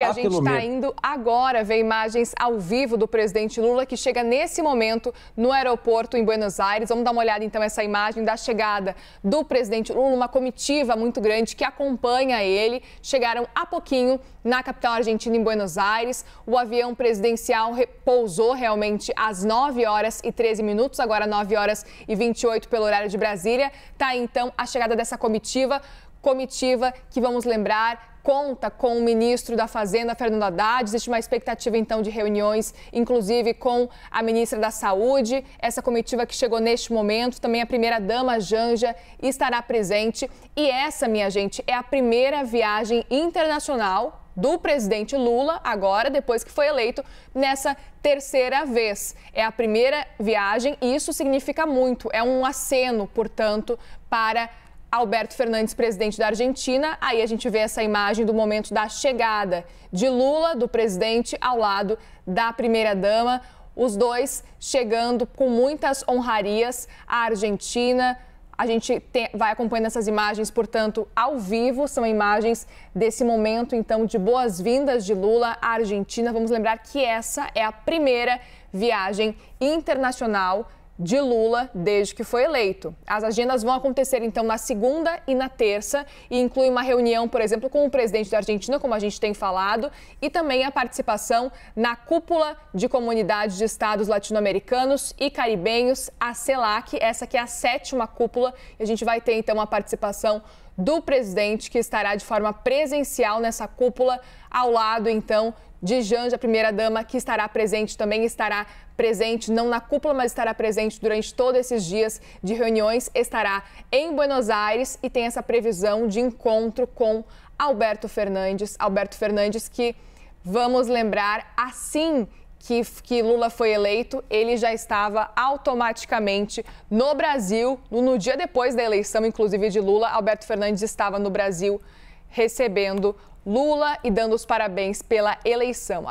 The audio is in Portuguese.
a gente está indo agora ver imagens ao vivo do presidente Lula, que chega nesse momento no aeroporto em Buenos Aires. Vamos dar uma olhada então essa imagem da chegada do presidente Lula, uma comitiva muito grande que acompanha ele. Chegaram há pouquinho na capital argentina, em Buenos Aires. O avião presidencial pousou realmente às 9 horas e 13 minutos, agora 9 horas e 28 pelo horário de Brasília. Tá então a chegada dessa comitiva comitiva que vamos lembrar conta com o ministro da Fazenda, Fernando Haddad. Existe uma expectativa, então, de reuniões, inclusive com a ministra da Saúde. Essa comitiva que chegou neste momento, também a primeira-dama, Janja, estará presente. E essa, minha gente, é a primeira viagem internacional do presidente Lula, agora, depois que foi eleito, nessa terceira vez. É a primeira viagem e isso significa muito. É um aceno, portanto, para Alberto Fernandes, presidente da Argentina. Aí a gente vê essa imagem do momento da chegada de Lula, do presidente, ao lado da primeira-dama. Os dois chegando com muitas honrarias à Argentina. A gente vai acompanhando essas imagens, portanto, ao vivo. São imagens desse momento, então, de boas-vindas de Lula à Argentina. Vamos lembrar que essa é a primeira viagem internacional de Lula desde que foi eleito. As agendas vão acontecer então na segunda e na terça e inclui uma reunião, por exemplo, com o presidente da Argentina, como a gente tem falado, e também a participação na cúpula de comunidades de estados latino-americanos e caribenhos, a CELAC, essa que é a sétima cúpula, e a gente vai ter então a participação do presidente, que estará de forma presencial nessa cúpula, ao lado, então, de Janja, a primeira-dama, que estará presente também, estará presente, não na cúpula, mas estará presente durante todos esses dias de reuniões, estará em Buenos Aires e tem essa previsão de encontro com Alberto Fernandes. Alberto Fernandes que, vamos lembrar, assim que, que Lula foi eleito, ele já estava automaticamente no Brasil. No dia depois da eleição, inclusive de Lula, Alberto Fernandes estava no Brasil recebendo Lula e dando os parabéns pela eleição.